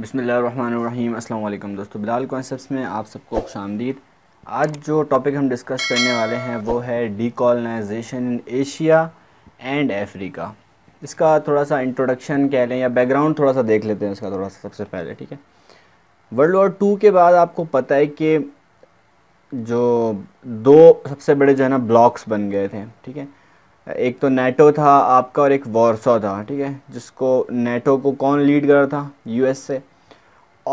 बिसमीम अल्लाम दोस्तों बिलाल कॉन्सेप्ट में आप सबको खुश आमदीद आज जो टॉपिक हम डिस्कस करने वाले हैं वो है decolonisation in Asia and Africa इसका थोड़ा सा इंट्रोडक्शन कह लें या बैकग्राउंड थोड़ा सा देख लेते हैं इसका थोड़ा सा सबसे पहले ठीक है वर्ल्ड वॉर टू के बाद आपको पता है कि जो दो सबसे बड़े जो है ना ब्लॉक्स बन गए थे ठीक है एक तो नेटो था आपका और एक वॉरसो था ठीक है जिसको नेटो को कौन लीड कर रहा था यूएस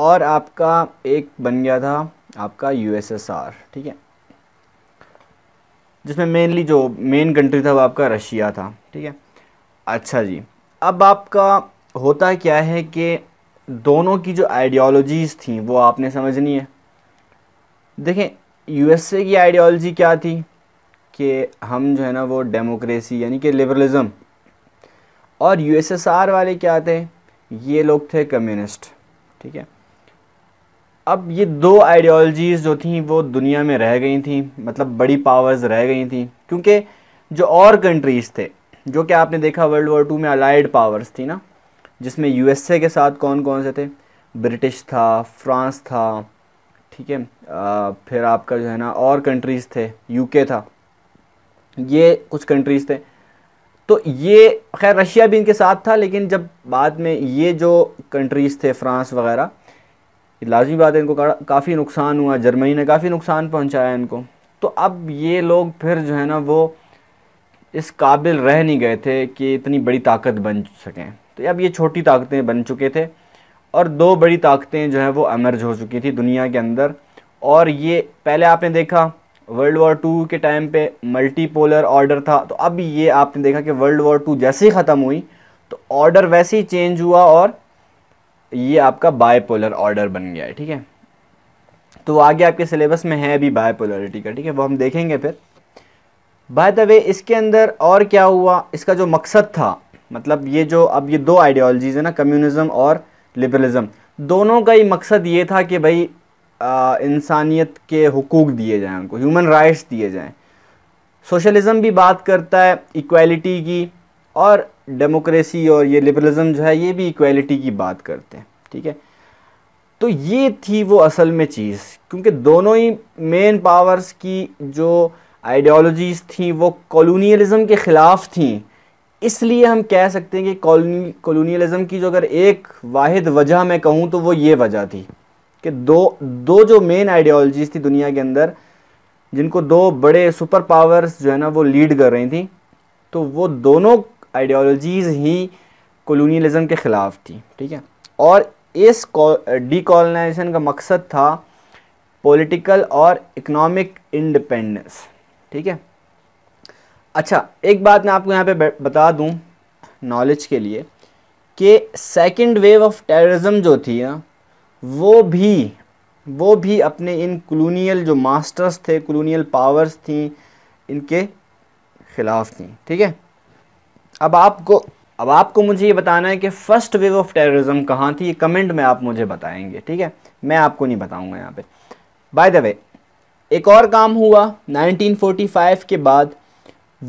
और आपका एक बन गया था आपका यूएसएसआर ठीक है जिसमें मेनली जो मेन कंट्री था वो आपका रशिया था ठीक है अच्छा जी अब आपका होता क्या है कि दोनों की जो आइडियोलॉजीज़ थी वो आपने समझनी है देखें यूएसए की आइडियोलॉजी क्या थी कि हम जो है ना वो डेमोक्रेसी यानी कि लिबरलिज़म और यूएसएसआर वाले क्या थे ये लोग थे कम्युनिस्ट ठीक है अब ये दो आइडियोलॉजीज़ जो थी वो दुनिया में रह गई थी मतलब बड़ी पावर्स रह गई थी क्योंकि जो और कंट्रीज़ थे जो कि आपने देखा वर्ल्ड वॉर टू में अलाइड पावर्स थी ना जिसमें यूएसए के साथ कौन कौन से थे ब्रिटिश था फ्रांस था ठीक है फिर आपका जो है ना और कंट्रीज़ थे यूके था ये कुछ कंट्रीज़ थे तो ये खैर रशिया भी इनके साथ था लेकिन जब बाद में ये जो कंट्रीज़ थे फ्रांस वगैरह लाजमी बात है इनको काफ़ी नुकसान हुआ जर्मनी ने काफ़ी नुकसान पहुंचाया इनको तो अब ये लोग फिर जो है ना वो इस काबिल रह नहीं गए थे कि इतनी बड़ी ताकत बन सकें तो अब ये छोटी ताकतें बन चुके थे और दो बड़ी ताकतें जो हैं वो अमर्ज हो चुकी थी दुनिया के अंदर और ये पहले आपने देखा वर्ल्ड वॉर टू के टाइम पे मल्टीपोलर ऑर्डर था तो अब ये आपने देखा कि वर्ल्ड वॉर टू जैसे ही ख़त्म हुई तो ऑर्डर वैसे ही चेंज हुआ और ये आपका बायपोलर ऑर्डर बन गया है ठीक है तो आगे आपके सिलेबस में है भी बायपोलरिटी का ठीक है वो हम देखेंगे फिर बाय द वे इसके अंदर और क्या हुआ इसका जो मकसद था मतलब ये जो अब ये दो आइडियोलॉजीज़ है ना कम्युनिज़म और लिबरलिज़म दोनों का ही मकसद ये था कि भाई इंसानियत के हकूक़ दिए जाएं उनको ह्यूमन राइट्स दिए जाएं सोशलिज़म भी बात करता है इक्वालिटी की और डेमोक्रेसी और ये लिबरलिज़म जो है ये भी इक्वालिटी की बात करते हैं ठीक है तो ये थी वो असल में चीज़ क्योंकि दोनों ही मेन पावर्स की जो आइडियोलॉजीज़ थी वो कॉलोनीलिज़म के ख़िलाफ़ थी इसलिए हम कह सकते हैं कि कॉलोनी कॉलोनीलिज़म की जो अगर एक वाद वजह मैं कहूँ तो वो ये वजह थी कि दो दो जो मेन आइडियोलॉजीज थी दुनिया के अंदर जिनको दो बड़े सुपर पावर्स जो है ना वो लीड कर रही थी तो वो दोनों आइडियोलॉजीज़ ही कॉलोनियलिज्म के ख़िलाफ़ थी ठीक है और इस डीकोलोनाइजेशन का मकसद था पॉलिटिकल और इकोनॉमिक इंडिपेंडेंस ठीक है अच्छा एक बात मैं आपको यहाँ पे बता दूँ नॉलेज के लिए कि सेकंड वेव ऑफ टेररिज्म जो थी ना वो भी वो भी अपने इन कलोनियल जो मास्टर्स थे कलोनियल पावर्स थी इनके ख़िलाफ़ थी ठीक है अब आपको अब आपको मुझे ये बताना है कि फ़र्स्ट वेव ऑफ टेररिज्म कहाँ थी ये कमेंट में आप मुझे बताएंगे ठीक है मैं आपको नहीं बताऊंगा यहाँ पे बाय द वे एक और काम हुआ 1945 के बाद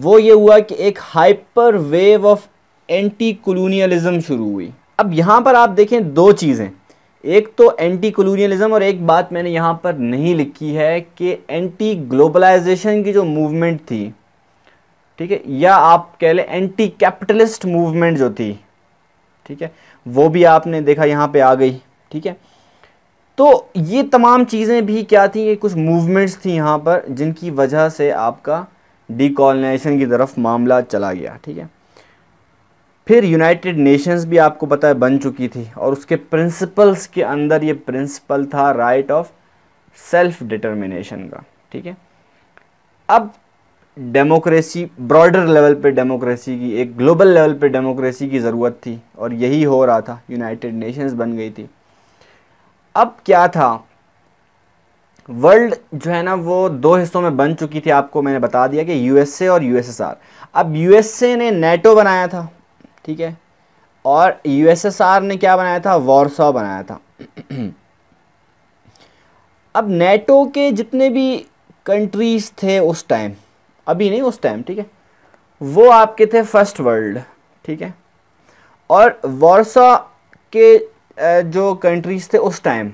वो ये हुआ कि एक hyper wave of anti colonialism शुरू हुई अब यहाँ पर आप देखें दो चीज़ें एक तो एंटी कलोनियलिज्म और एक बात मैंने यहाँ पर नहीं लिखी है कि एंटी ग्लोबलाइजेशन की जो मूवमेंट थी ठीक है या आप कह लें एंटी कैपिटलिस्ट मूवमेंट जो थी ठीक है वो भी आपने देखा यहाँ पे आ गई ठीक है तो ये तमाम चीज़ें भी क्या थी ये कुछ मूवमेंट्स थी यहाँ पर जिनकी वजह से आपका डिकॉलनाइजेशन की तरफ मामला चला गया ठीक है फिर यूनाइटेड नेशंस भी आपको पता है बन चुकी थी और उसके प्रिंसिपल्स के अंदर ये प्रिंसिपल था राइट ऑफ सेल्फ डिटर्मिनेशन का ठीक है अब डेमोक्रेसी ब्रॉडर लेवल पे डेमोक्रेसी की एक ग्लोबल लेवल पे डेमोक्रेसी की ज़रूरत थी और यही हो रहा था यूनाइटेड नेशंस बन गई थी अब क्या था वर्ल्ड जो है ना वो दो हिस्सों में बन चुकी थी आपको मैंने बता दिया कि यूएसए और यूएसएसआर अब यूएसए ने नेटो बनाया था ठीक है और यूएसएसआर ने क्या बनाया था वॉरसॉ बनाया था अब नेटो के जितने भी कंट्रीज थे उस टाइम अभी नहीं उस टाइम ठीक है वो आपके थे फर्स्ट वर्ल्ड ठीक है और वॉरसा के जो कंट्रीज थे उस टाइम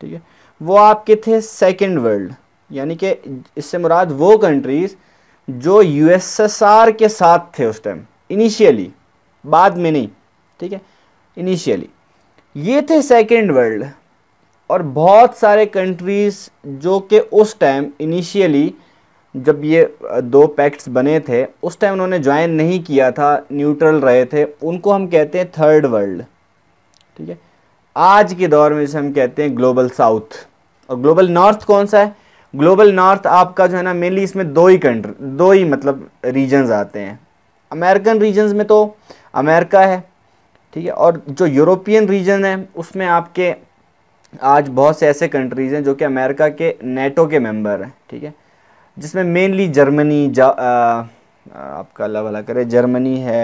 ठीक है वो आपके थे सेकंड वर्ल्ड यानी कि इससे मुराद वो कंट्रीज़ जो यूएसएसआर के साथ थे उस टाइम इनिशियली बाद में नहीं ठीक है इनिशियली ये थे सेकेंड वर्ल्ड और बहुत सारे कंट्रीज़ जो कि उस टाइम इनिशियली जब ये दो पैक्ट्स बने थे उस टाइम उन्होंने ज्वाइन नहीं किया था न्यूट्रल रहे थे उनको हम कहते हैं थर्ड वर्ल्ड ठीक है आज के दौर में जैसे हम कहते हैं ग्लोबल साउथ और ग्लोबल नॉर्थ कौन सा है ग्लोबल नॉर्थ आपका जो है ना मेनली इसमें दो ही कंट्री दो ही मतलब रीजन्स आते हैं अमेरिकन रीजन्स में तो अमेरिका है ठीक है और जो यूरोपियन रीजन है उसमें आपके आज बहुत से ऐसे कंट्रीज़ हैं जो कि अमेरिका के नेटो के मेंबर हैं ठीक है जिसमें मेनली जर्मनी जा आ, आपका अल्लाह भला करे जर्मनी है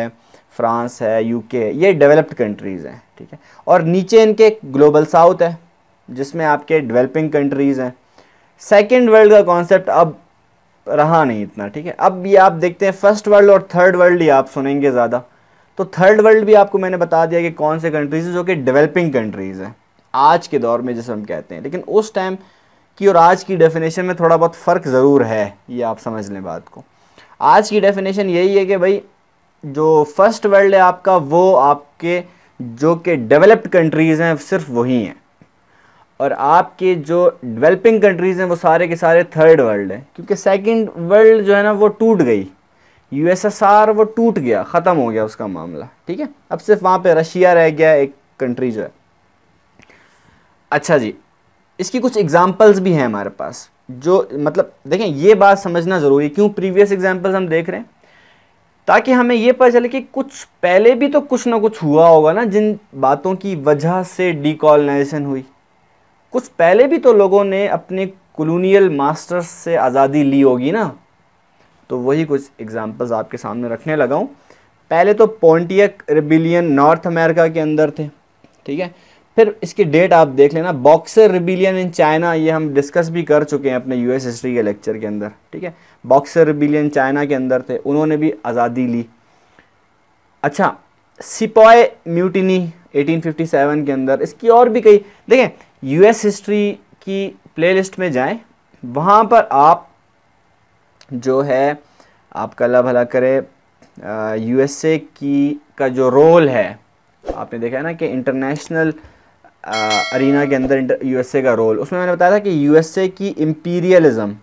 फ्रांस है यूके ये डेवलप्ड कंट्रीज़ हैं ठीक है और नीचे इनके ग्लोबल साउथ है जिसमें आपके डेवलपिंग कंट्रीज़ हैं सेकेंड वर्ल्ड का कॉन्सेप्ट अब रहा नहीं इतना ठीक है अब ये आप देखते हैं फर्स्ट वर्ल्ड और थर्ड वर्ल्ड ही आप सुनेंगे ज़्यादा तो थर्ड वर्ल्ड भी आपको मैंने बता दिया कि कौन से कंट्रीज़ हैं जो कि डेवलपिंग कंट्रीज़ हैं आज के दौर में जैसे हम कहते हैं लेकिन उस टाइम की और आज की डेफिनेशन में थोड़ा बहुत फ़र्क ज़रूर है ये आप समझ लें बात को आज की डेफिनेशन यही है कि भाई जो फर्स्ट वर्ल्ड है आपका वो आपके जो कि डेवलप्ड कंट्रीज़ हैं सिर्फ वही हैं और आपके जो डेवलपिंग कंट्रीज़ हैं वो सारे के सारे थर्ड वर्ल्ड हैं क्योंकि सेकंड वर्ल्ड जो है ना वो टूट गई यूएसएसआर वो टूट गया ख़त्म हो गया उसका मामला ठीक है अब सिर्फ वहाँ पे रशिया रह गया एक कंट्री जो है अच्छा जी इसकी कुछ एग्जाम्पल्स भी हैं हमारे पास जो मतलब देखें ये बात समझना ज़रूरी क्यों प्रीवियस एग्जाम्पल्स हम देख रहे हैं ताकि हमें ये पता चले कि कुछ पहले भी तो कुछ ना कुछ हुआ होगा ना जिन बातों की वजह से डिकॉलनाइजेशन हुई कुछ पहले भी तो लोगों ने अपने कॉलोनियल मास्टर्स से आज़ादी ली होगी ना तो वही कुछ एग्जाम्पल्स आपके सामने रखने लगा हूँ पहले तो पोन्टियक रिबिलियन नॉर्थ अमेरिका के अंदर थे ठीक है फिर इसकी डेट आप देख लेना बॉक्सर रिबिलियन इन चाइना ये हम डिस्कस भी कर चुके हैं अपने यूएस हिस्ट्री के लेक्चर के अंदर ठीक है बॉक्सर रिबिलियन चाइना के अंदर थे उन्होंने भी आज़ादी ली अच्छा सिपॉय म्यूटिनी 1857 के अंदर इसकी और भी कई देखें यूएस हिस्ट्री की प्लेलिस्ट में जाएं वहाँ पर आप जो है आपका अल्लाह भला करे यूएसए की का जो रोल है आपने देखा है ना कि इंटरनेशनल अरीना के अंदर यूएसए का रोल उसमें मैंने बताया था कि यूएसए की इम्पीरियलिज़म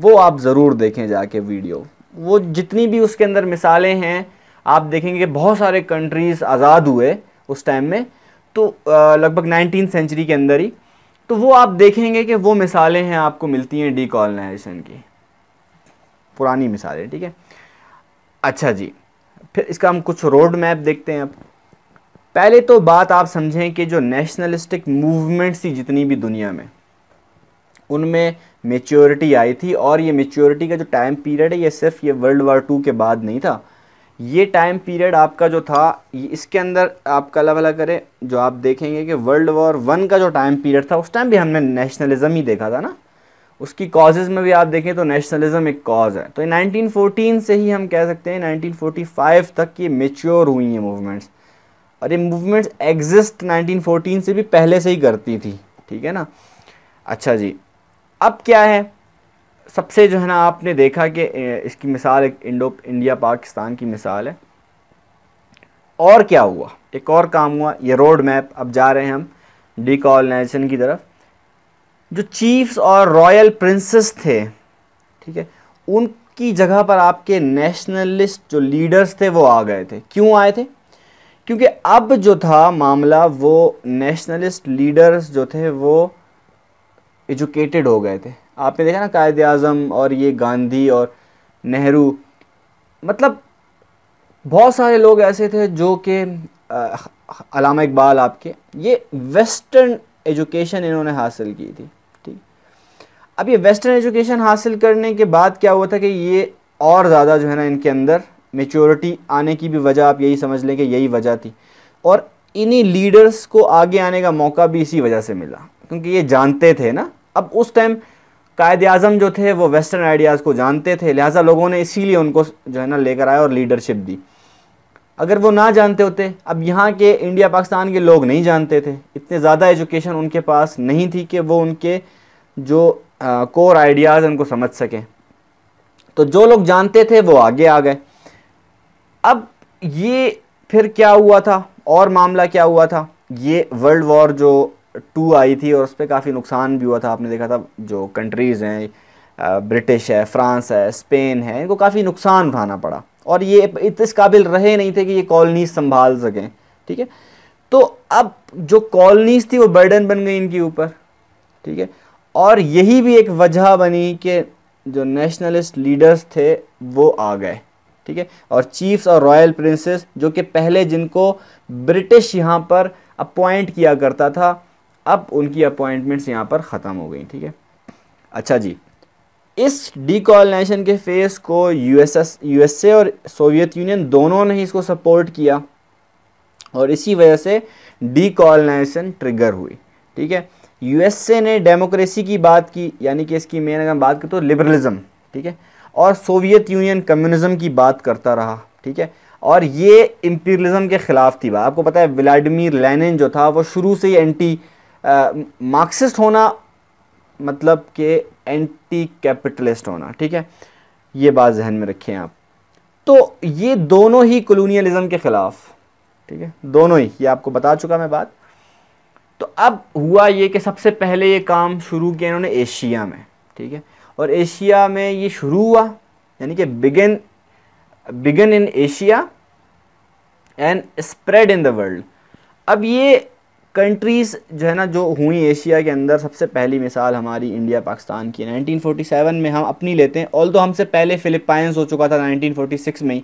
वो आप ज़रूर देखें जाके वीडियो वो जितनी भी उसके अंदर मिसालें हैं आप देखेंगे बहुत सारे कंट्रीज़ आज़ाद हुए उस टाइम में तो लगभग नाइनटीन सेंचुरी के अंदर ही तो वो आप देखेंगे कि वो मिसालें हैं आपको मिलती हैं डीकॉलनाइजेशन की पुरानी मिसाल है ठीक है अच्छा जी फिर इसका हम कुछ रोड मैप देखते हैं अब पहले तो बात आप समझें कि जो नेशनलिस्टिक मूवमेंट्स थी जितनी भी दुनिया में उनमें मेच्योरिटी आई थी और ये मेच्योरिटी का जो टाइम पीरियड है ये सिर्फ ये वर्ल्ड वार टू के बाद नहीं था ये टाइम पीरियड आपका जो था इसके अंदर आपका अलग अलग करें जो आप देखेंगे कि वर्ल्ड वॉर वन का जो टाइम पीरियड था उस टाइम भी हमने नेशनलिज्म ही देखा था ना उसकी कॉजेज़ में भी आप देखें तो नेशनलिज्म एक कॉज है तो 1914 से ही हम कह सकते हैं 1945 तक ये मेच्योर हुई हैं मूवमेंट्स और ये मूवमेंट्स एग्जिस्ट 1914 से भी पहले से ही करती थी ठीक है ना अच्छा जी अब क्या है सबसे जो है ना आपने देखा कि इसकी मिसाल एक इंडो इंडिया पाकिस्तान की मिसाल है और क्या हुआ एक और काम हुआ ये रोड मैप अब जा रहे हैं हम डी की तरफ जो चीफ्स और रॉयल प्रिंसेस थे ठीक है उनकी जगह पर आपके नेशनलिस्ट जो लीडर्स थे वो आ गए थे क्यों आए थे क्योंकि अब जो था मामला वो नेशनलिस्ट लीडर्स जो थे वो एजुकेटेड हो गए थे आपने देखा ना कायद अजम और ये गांधी और नेहरू मतलब बहुत सारे लोग ऐसे थे जो कि अलामा इकबाल आपके ये वेस्टर्न एजुकेशन इन्होंने हासिल की थी अब ये वेस्टर्न एजुकेशन हासिल करने के बाद क्या हुआ था कि ये और ज़्यादा जो है ना इनके अंदर मेच्योरिटी आने की भी वजह आप यही समझ लें कि यही वजह थी और इन्हीं लीडर्स को आगे आने का मौका भी इसी वजह से मिला क्योंकि ये जानते थे ना अब उस टाइम कायद अजम जो थे वो वेस्टर्न आइडियाज़ को जानते थे लिहाजा लोगों ने इसीलिए उनको जो है ना लेकर आया और लीडरशिप दी अगर वो ना जानते होते अब यहाँ के इंडिया पाकिस्तान के लोग नहीं जानते थे इतने ज़्यादा एजुकेशन उनके पास नहीं थी कि वो उनके जो कोर आइडियाज़ उनको समझ सकें तो जो लोग जानते थे वो आगे आ गए अब ये फिर क्या हुआ था और मामला क्या हुआ था ये वर्ल्ड वॉर जो टू आई थी और उस पर काफ़ी नुकसान भी हुआ था आपने देखा था जो कंट्रीज़ हैं ब्रिटिश है फ्रांस है स्पेन है इनको काफ़ी नुकसान उठाना पड़ा और ये इस काबिल रहे नहीं थे कि ये कॉलोनीज संभाल सकें ठीक है तो अब जो कॉलोनीज थी वो बर्डन बन गई इनके ऊपर ठीक है और यही भी एक वजह बनी कि जो नेशनलिस्ट लीडर्स थे वो आ गए ठीक है और चीफ्स और रॉयल प्रिंसेस जो कि पहले जिनको ब्रिटिश यहाँ पर अपॉइंट किया करता था अब उनकी अपॉइंटमेंट्स यहाँ पर ख़त्म हो गई ठीक है अच्छा जी इस डिकॉलनाइजेशन के फेस को यूएसएस यूएसए और सोवियत यूनियन दोनों ने ही इसको सपोर्ट किया और इसी वजह से डिकॉलनाइजेशन ट्रिगर हुई ठीक है यूएसए ने डेमोक्रेसी की बात की यानी कि इसकी मेन अगर हम बात करें तो लिबरलिज्म ठीक है और सोवियत यूनियन कम्युनिज्म की बात करता रहा ठीक है और ये इम्पीरियलिज्म के ख़िलाफ़ थी बात आपको पता है व्लाडिमिर लेनिन जो था वो शुरू से ही एंटी मार्क्सिस्ट होना मतलब के एंटी कैपिटलिस्ट होना ठीक है ये बात जहन में रखें आप तो ये दोनों ही कलोनियलिज़म के ख़िलाफ़ ठीक है दोनों ही ये आपको बता चुका मैं बात तो अब हुआ ये कि सबसे पहले ये काम शुरू किया इन्होंने एशिया में ठीक है और एशिया में ये शुरू हुआ यानी कि began began in Asia and spread in the world अब ये कंट्रीज़ जो है ना जो हुई एशिया के अंदर सबसे पहली मिसाल हमारी इंडिया पाकिस्तान की 1947 में हम अपनी लेते हैं ऑल तो हमसे पहले फ़िलिपाइंस हो चुका था 1946 में ही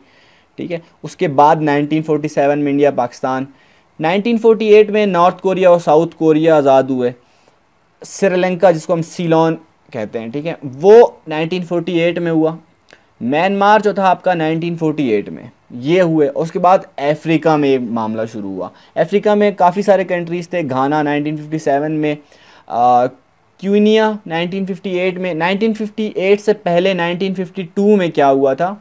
ठीक है उसके बाद 1947 में इंडिया पाकिस्तान 1948 में नॉर्थ कोरिया और साउथ कोरिया आज़ाद हुए श्रीलंका जिसको हम सीलोन कहते हैं ठीक है वो 1948 में हुआ म्यांमार जो था आपका 1948 में ये हुए उसके बाद अफ्रीका में मामला शुरू हुआ अफ्रीका में काफ़ी सारे कंट्रीज़ थे घाना 1957 में क्यूनिया 1958 में 1958 से पहले 1952 में क्या हुआ था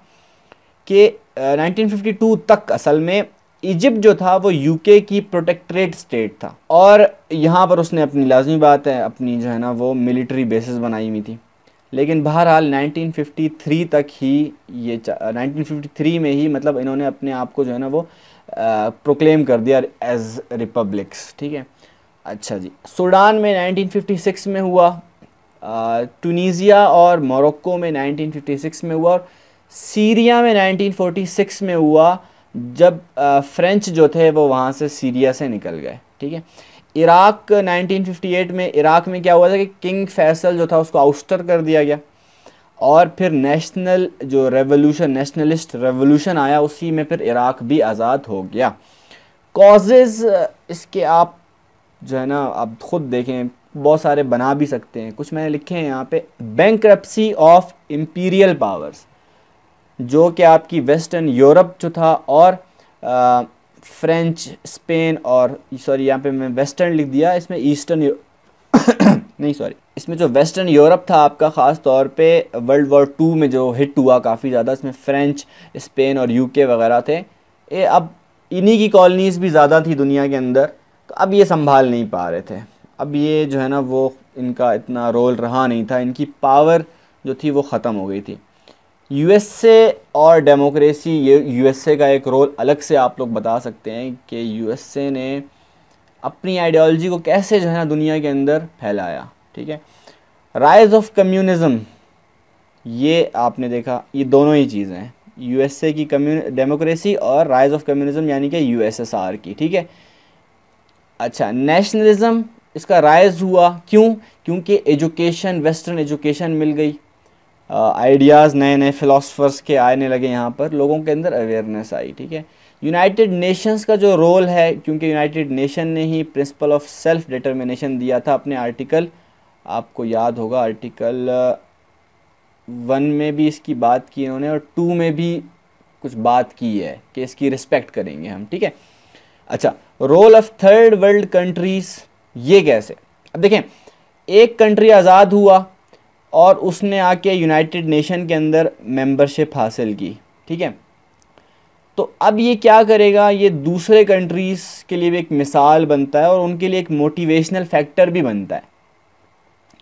कि 1952 तक असल में इजिप्ट जो था वो यूके की प्रोटेक्ट्रेट स्टेट था और यहाँ पर उसने अपनी लाजमी बात है अपनी जो है ना वो मिलिट्री बेसिस बनाई हुई थी लेकिन बहरहाल 1953 तक ही ये 1953 में ही मतलब इन्होंने अपने आप को जो है ना वो प्रोक्लेम कर दिया एज रिपब्लिक्स ठीक है अच्छा जी सूडान में 1956 में हुआ टूनीज़िया और मोरक्को में 1956 में हुआ और सीरिया में 1946 में हुआ जब फ्रेंच जो थे वो वहाँ से सीरिया से निकल गए ठीक है इराक 1958 में इराक में क्या हुआ था कि किंग फैसल जो था उसको आउस्टर कर दिया गया और फिर नेशनल जो रेवोल्यूशन नेशनलिस्ट रेवोल्यूशन आया उसी में फिर इराक भी आज़ाद हो गया कॉजेज़ इसके आप जो है ना आप ख़ुद देखें बहुत सारे बना भी सकते हैं कुछ मैंने लिखे हैं यहाँ पे बैंक ऑफ इम्पीरियल पावर्स जो कि आपकी वेस्टर्न यूरोप जो था और आ, फ्रेंच स्पेन और सॉरी यहाँ पे मैं वेस्टर्न लिख दिया इसमें ईस्टर्न नहीं सॉरी इसमें जो वेस्टर्न यूरोप था आपका ख़ास तौर पे वर्ल्ड वॉर टू में जो हिट हुआ काफ़ी ज़्यादा इसमें फ्रेंच स्पेन और यूके वगैरह थे ये अब इन्हीं की कॉलोनीज़ भी ज़्यादा थी दुनिया के अंदर तो अब ये संभाल नहीं पा रहे थे अब ये जो है ना वो इनका इतना रोल रहा नहीं था इनकी पावर जो थी वो ख़त्म हो गई थी यूएसए और डेमोक्रेसी ये यूएसए का एक रोल अलग से आप लोग बता सकते हैं कि यूएसए ने अपनी आइडियोलॉजी को कैसे जो है ना दुनिया के अंदर फैलाया ठीक है राइज ऑफ कम्युनिज्म ये आपने देखा ये दोनों ही चीज़ें हैं यूएसए की कम्यू डेमोक्रेसी और राइज ऑफ कम्युनिज्म यानी कि यूएसएसआर की ठीक है अच्छा नेशनलिज्म इसका राइज हुआ क्यों क्योंकि एजुकेशन वेस्टर्न एजुकेशन मिल गई आइडियाज़ नए नए फ़िलासफ़र्स के आने लगे यहाँ पर लोगों के अंदर अवेयरनेस आई ठीक है यूनाइटेड नेशंस का जो रोल है क्योंकि यूनाइटेड नेशन ने ही प्रिंसिपल ऑफ सेल्फ डिटर्मिनेशन दिया था अपने आर्टिकल आपको याद होगा आर्टिकल वन में भी इसकी बात की इन्होंने और टू में भी कुछ बात की है कि इसकी रिस्पेक्ट करेंगे हम ठीक है अच्छा role of third world countries ये कैसे अब देखें एक कंट्री आज़ाद हुआ और उसने आके यूनाइटेड नेशन के अंदर मेंबरशिप हासिल की ठीक है तो अब ये क्या करेगा ये दूसरे कंट्रीज़ के लिए भी एक मिसाल बनता है और उनके लिए एक मोटिवेशनल फैक्टर भी बनता है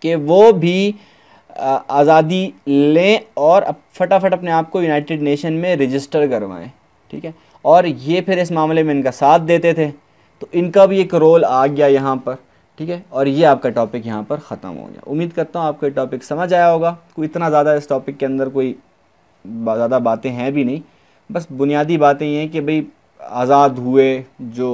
कि वो भी आज़ादी लें और अब फटाफट अपने आप को यूनाइटेड नेशन में रजिस्टर करवाएं ठीक है और ये फिर इस मामले में इनका साथ देते थे तो इनका भी एक रोल आ गया यहाँ पर ठीक है और ये आपका टॉपिक यहाँ पर ख़त्म हो गया उम्मीद करता हूँ आपको ये टॉपिक समझ आया होगा कोई इतना ज़्यादा इस टॉपिक के अंदर कोई ज़्यादा बातें हैं भी नहीं बस बुनियादी बातें ये हैं कि भाई आज़ाद हुए जो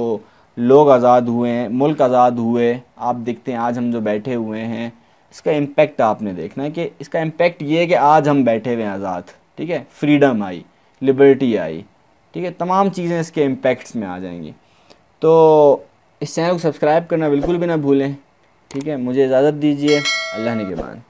लोग आज़ाद हुए हैं मुल्क आज़ाद हुए आप देखते हैं आज हम जो बैठे हुए हैं इसका इम्पेक्ट आपने देखना है कि इसका इम्पेक्ट ये है कि आज हम बैठे हुए हैं आज़ाद ठीक है फ्रीडम आई लिबर्टी आई ठीक है तमाम चीज़ें इसके इम्पेक्ट्स में आ जाएंगी तो इस चैनल को सब्सक्राइब करना बिल्कुल भी ना भूलें ठीक है मुझे इजाज़त दीजिए अल्लाह ने के बाद